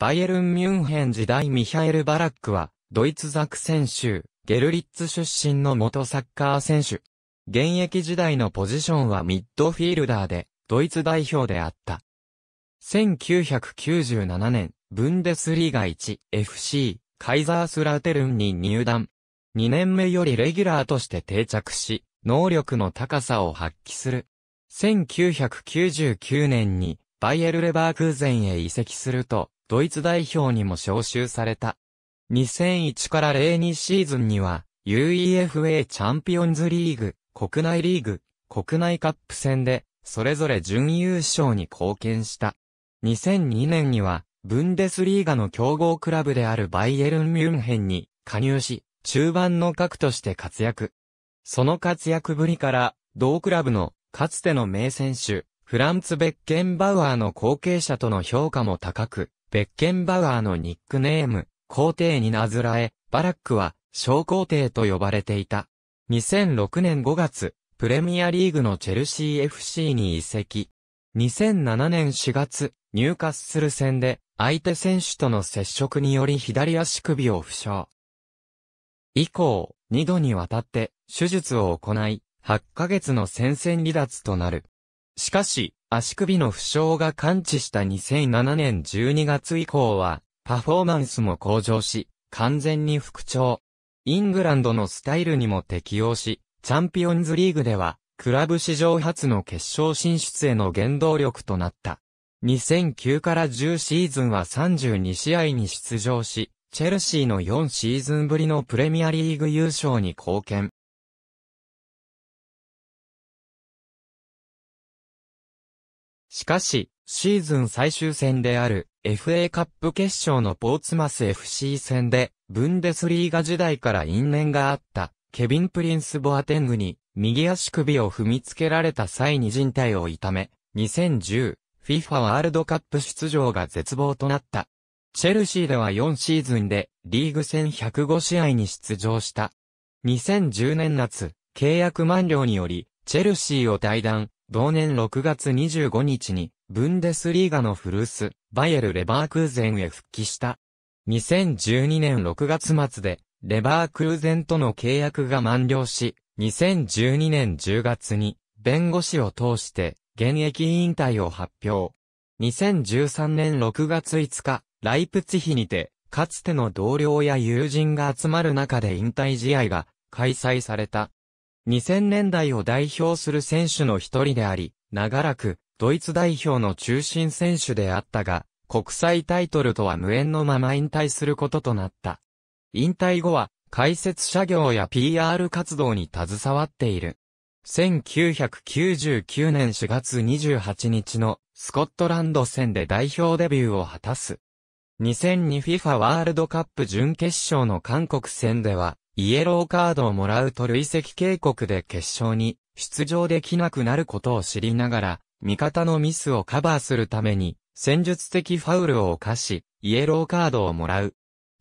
バイエルン・ミュンヘン時代ミハエル・バラックは、ドイツザク選手、ゲルリッツ出身の元サッカー選手。現役時代のポジションはミッドフィールダーで、ドイツ代表であった。1997年、ブンデスリーガ 1FC、カイザースラーテルンに入団。2年目よりレギュラーとして定着し、能力の高さを発揮する。1999年に、バイエルレバークーゼンへ移籍すると、ドイツ代表にも招集された。2001から02シーズンには、UEFA チャンピオンズリーグ、国内リーグ、国内カップ戦で、それぞれ準優勝に貢献した。2002年には、ブンデスリーガの強豪クラブであるバイエルン・ミュンヘンに加入し、中盤の核として活躍。その活躍ぶりから、同クラブのかつての名選手、フランツ・ベッケンバウアーの後継者との評価も高く、ベッケンバウアーのニックネーム、皇帝になずらえ、バラックは、小皇帝と呼ばれていた。2006年5月、プレミアリーグのチェルシー FC に移籍。2007年4月、入荷する戦で、相手選手との接触により左足首を負傷。以降、2度にわたって、手術を行い、8ヶ月の戦線離脱となる。しかし、足首の負傷が完治した2007年12月以降は、パフォーマンスも向上し、完全に復調。イングランドのスタイルにも適応し、チャンピオンズリーグでは、クラブ史上初の決勝進出への原動力となった。2009から10シーズンは32試合に出場し、チェルシーの4シーズンぶりのプレミアリーグ優勝に貢献。しかし、シーズン最終戦である FA カップ決勝のポーツマス FC 戦で、ブンデスリーガ時代から因縁があったケビン・プリンス・ボアテングに右足首を踏みつけられた際に人体を痛め、2010、FIFA ワールドカップ出場が絶望となった。チェルシーでは4シーズンでリーグ戦105試合に出場した。2010年夏、契約満了により、チェルシーを退団、同年6月25日に、ブンデスリーガのフルース、バイエル・レバークーゼンへ復帰した。2012年6月末で、レバークーゼンとの契約が満了し、2012年10月に、弁護士を通して、現役引退を発表。2013年6月5日、ライプツヒにて、かつての同僚や友人が集まる中で引退試合が開催された。2000年代を代表する選手の一人であり、長らく、ドイツ代表の中心選手であったが、国際タイトルとは無縁のまま引退することとなった。引退後は、解説者業や PR 活動に携わっている。1999年4月28日のスコットランド戦で代表デビューを果たす。2002FIFA ワールドカップ準決勝の韓国戦ではイエローカードをもらうと累積警告で決勝に出場できなくなることを知りながら、味方のミスをカバーするために、戦術的ファウルを犯し、イエローカードをもらう。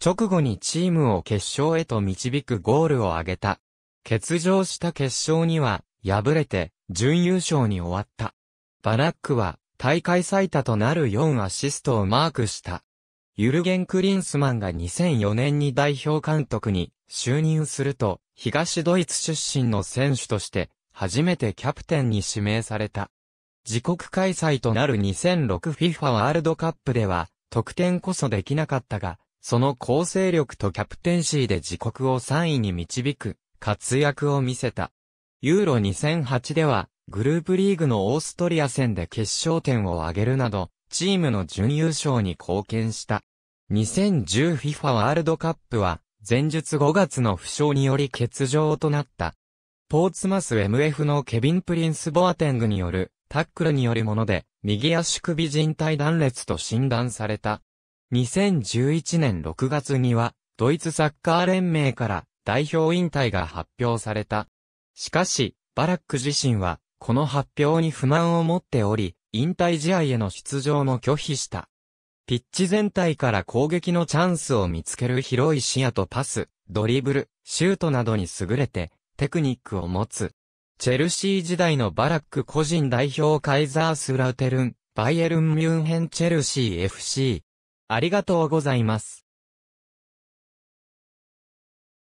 直後にチームを決勝へと導くゴールを挙げた。欠場した決勝には、敗れて、準優勝に終わった。バラックは、大会最多となる4アシストをマークした。ユルゲン・クリンスマンが2004年に代表監督に就任すると、東ドイツ出身の選手として、初めてキャプテンに指名された。自国開催となる 2006FIFA ワールドカップでは、得点こそできなかったが、その構成力とキャプテンシーで自国を3位に導く、活躍を見せた。ユーロ2008では、グループリーグのオーストリア戦で決勝点を挙げるなど、チームの準優勝に貢献した。2010FIFA ワールドカップは、前述5月の負傷により欠場となった。ポーツマス MF のケビン・プリンス・ボアテングによるタックルによるもので、右足首靭帯断裂と診断された。2011年6月には、ドイツサッカー連盟から代表引退が発表された。しかし、バラック自身は、この発表に不満を持っており、引退試合への出場も拒否した。ピッチ全体から攻撃のチャンスを見つける広い視野とパス、ドリブル、シュートなどに優れて、テクニックを持つ。チェルシー時代のバラック個人代表カイザースラウテルン、バイエルン・ミュンヘン・チェルシー FC。ありがとうございます。